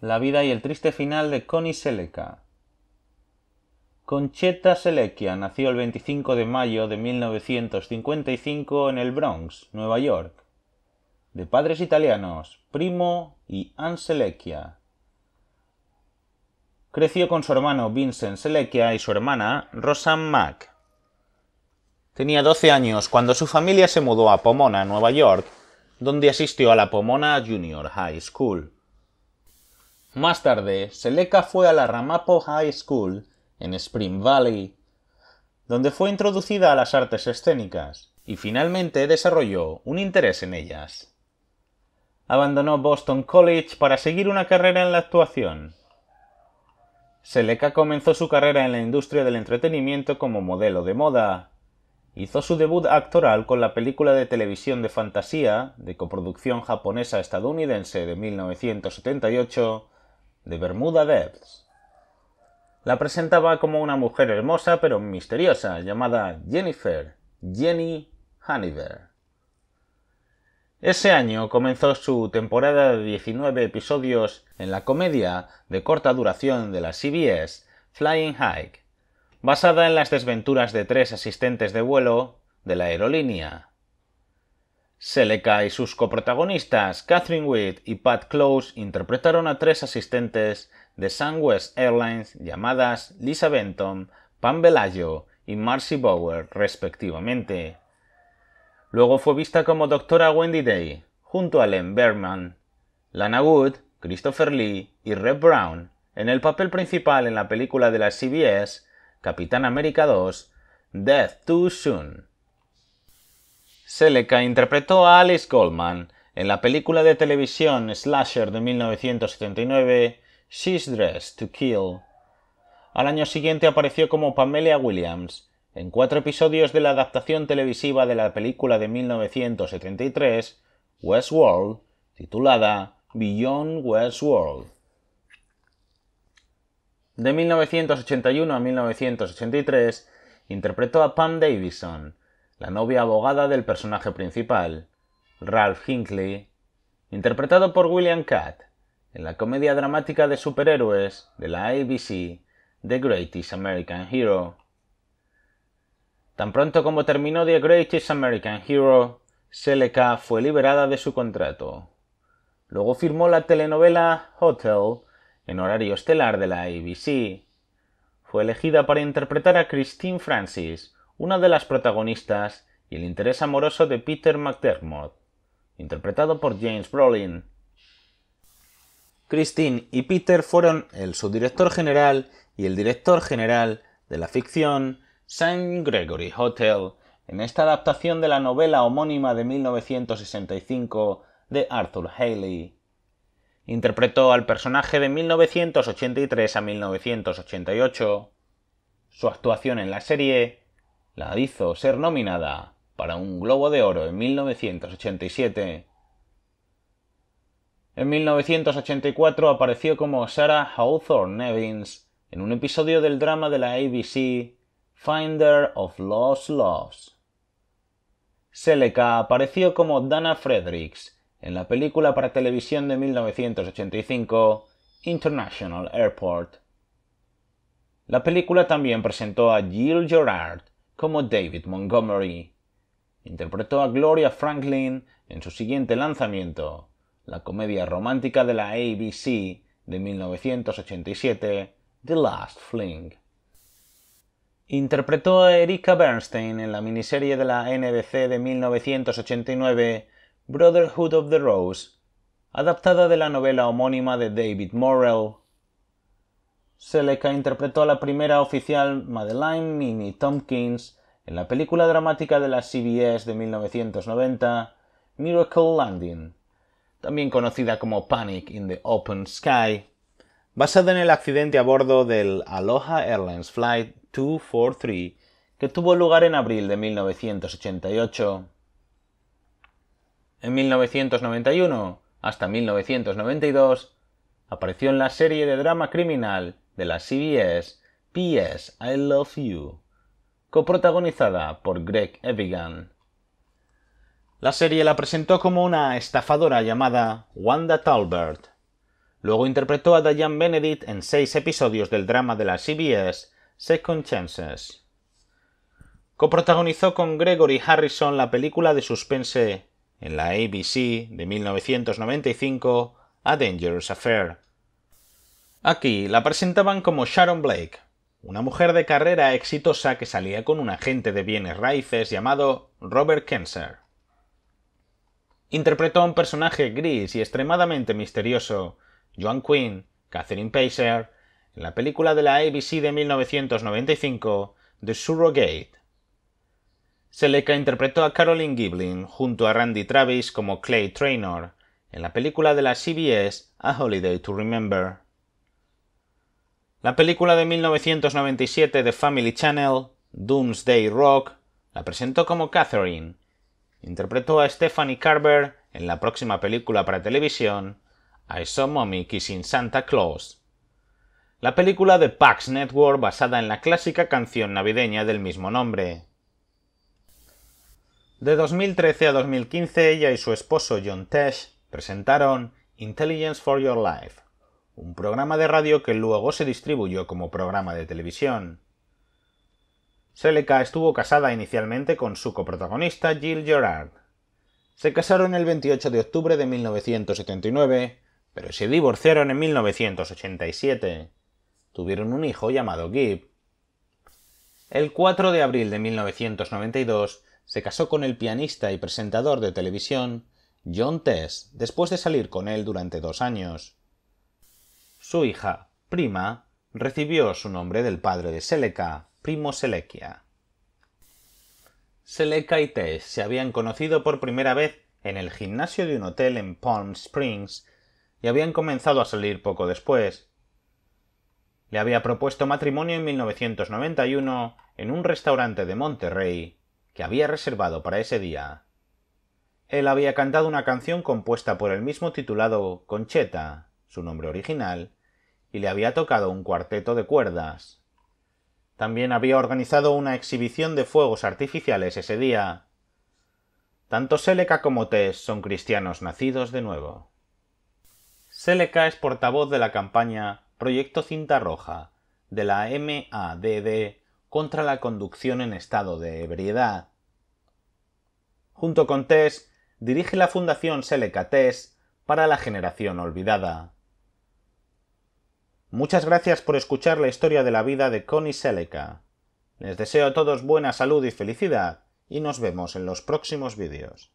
La vida y el triste final de Connie Seleca. Conchetta Selequia nació el 25 de mayo de 1955 en el Bronx, Nueva York, de padres italianos, Primo y Anne Selecchia. Creció con su hermano Vincent Selequia y su hermana Rosanne Mack. Tenía 12 años cuando su familia se mudó a Pomona, Nueva York, donde asistió a la Pomona Junior High School. Más tarde, Seleka fue a la Ramapo High School en Spring Valley, donde fue introducida a las artes escénicas y finalmente desarrolló un interés en ellas. Abandonó Boston College para seguir una carrera en la actuación. Seleka comenzó su carrera en la industria del entretenimiento como modelo de moda. Hizo su debut actoral con la película de televisión de fantasía de coproducción japonesa-estadounidense de 1978 de Bermuda Depths. La presentaba como una mujer hermosa pero misteriosa llamada Jennifer, Jenny Haniver. Ese año comenzó su temporada de 19 episodios en la comedia de corta duración de la CBS Flying High, basada en las desventuras de tres asistentes de vuelo de la aerolínea, Seleka y sus coprotagonistas Catherine Witt y Pat Close interpretaron a tres asistentes de Southwest Airlines llamadas Lisa Benton, Pam Belayo y Marcy Bower, respectivamente. Luego fue vista como doctora Wendy Day, junto a Len Berman, Lana Wood, Christopher Lee y Reb Brown, en el papel principal en la película de la CBS, Capitán América 2, Death Too Soon. Seleca interpretó a Alice Goldman en la película de televisión Slasher de 1979 She's Dressed to Kill. Al año siguiente apareció como Pamela Williams en cuatro episodios de la adaptación televisiva de la película de 1973 Westworld, titulada Beyond Westworld. De 1981 a 1983 interpretó a Pam Davison la novia abogada del personaje principal, Ralph Hinckley, interpretado por William Catt, en la comedia dramática de superhéroes de la ABC The Greatest American Hero. Tan pronto como terminó The Greatest American Hero, Seleka fue liberada de su contrato. Luego firmó la telenovela Hotel en horario estelar de la ABC. Fue elegida para interpretar a Christine Francis, una de las protagonistas y el interés amoroso de Peter McDermott, interpretado por James Brolin. Christine y Peter fueron el subdirector general y el director general de la ficción St. Gregory Hotel en esta adaptación de la novela homónima de 1965 de Arthur Haley. Interpretó al personaje de 1983 a 1988. Su actuación en la serie la hizo ser nominada para un Globo de Oro en 1987. En 1984 apareció como Sarah Hawthorne Evans en un episodio del drama de la ABC Finder of Lost Loves. Seleca apareció como Dana Fredericks en la película para televisión de 1985 International Airport. La película también presentó a Jill Gerard como David Montgomery. Interpretó a Gloria Franklin en su siguiente lanzamiento, la comedia romántica de la ABC de 1987, The Last Fling. Interpretó a Erika Bernstein en la miniserie de la NBC de 1989, Brotherhood of the Rose, adaptada de la novela homónima de David Morrell. Seleca interpretó a la primera oficial Madeleine Mimi Tompkins en la película dramática de la CBS de 1990, Miracle Landing, también conocida como Panic in the Open Sky, basada en el accidente a bordo del Aloha Airlines Flight 243 que tuvo lugar en abril de 1988. En 1991 hasta 1992 apareció en la serie de drama criminal de la CBS P.S. I Love You, coprotagonizada por Greg Evigan. La serie la presentó como una estafadora llamada Wanda Talbert. Luego interpretó a Diane Benedict en seis episodios del drama de la CBS Second Chances. Coprotagonizó con Gregory Harrison la película de suspense en la ABC de 1995 A Dangerous Affair. Aquí la presentaban como Sharon Blake, una mujer de carrera exitosa que salía con un agente de bienes raíces llamado Robert Kenser. Interpretó a un personaje gris y extremadamente misterioso, Joan Quinn, Catherine Pacer, en la película de la ABC de 1995, The Surrogate. Seleca interpretó a Caroline Giblin junto a Randy Travis como Clay Traynor en la película de la CBS A Holiday to Remember. La película de 1997 de Family Channel, Doomsday Rock, la presentó como Catherine. Interpretó a Stephanie Carver en la próxima película para televisión, I Saw Mommy Kissing Santa Claus. La película de Pax Network basada en la clásica canción navideña del mismo nombre. De 2013 a 2015 ella y su esposo John Tesh presentaron Intelligence for Your Life, un programa de radio que luego se distribuyó como programa de televisión. Seleca estuvo casada inicialmente con su coprotagonista Jill Gerard. Se casaron el 28 de octubre de 1979, pero se divorciaron en 1987. Tuvieron un hijo llamado Gibb. El 4 de abril de 1992 se casó con el pianista y presentador de televisión John Tess, después de salir con él durante dos años. Su hija, Prima, recibió su nombre del padre de Seleca, Primo Selequia. Seleca y Tess se habían conocido por primera vez en el gimnasio de un hotel en Palm Springs y habían comenzado a salir poco después. Le había propuesto matrimonio en 1991 en un restaurante de Monterrey que había reservado para ese día. Él había cantado una canción compuesta por el mismo titulado Concheta, su nombre original, y le había tocado un cuarteto de cuerdas. También había organizado una exhibición de fuegos artificiales ese día. Tanto Seleca como Tess son cristianos nacidos de nuevo. Seleca es portavoz de la campaña Proyecto Cinta Roja de la MADD contra la conducción en estado de ebriedad. Junto con Tess dirige la Fundación seleca Tess para la generación olvidada. Muchas gracias por escuchar la historia de la vida de Connie Seleca. Les deseo a todos buena salud y felicidad, y nos vemos en los próximos vídeos.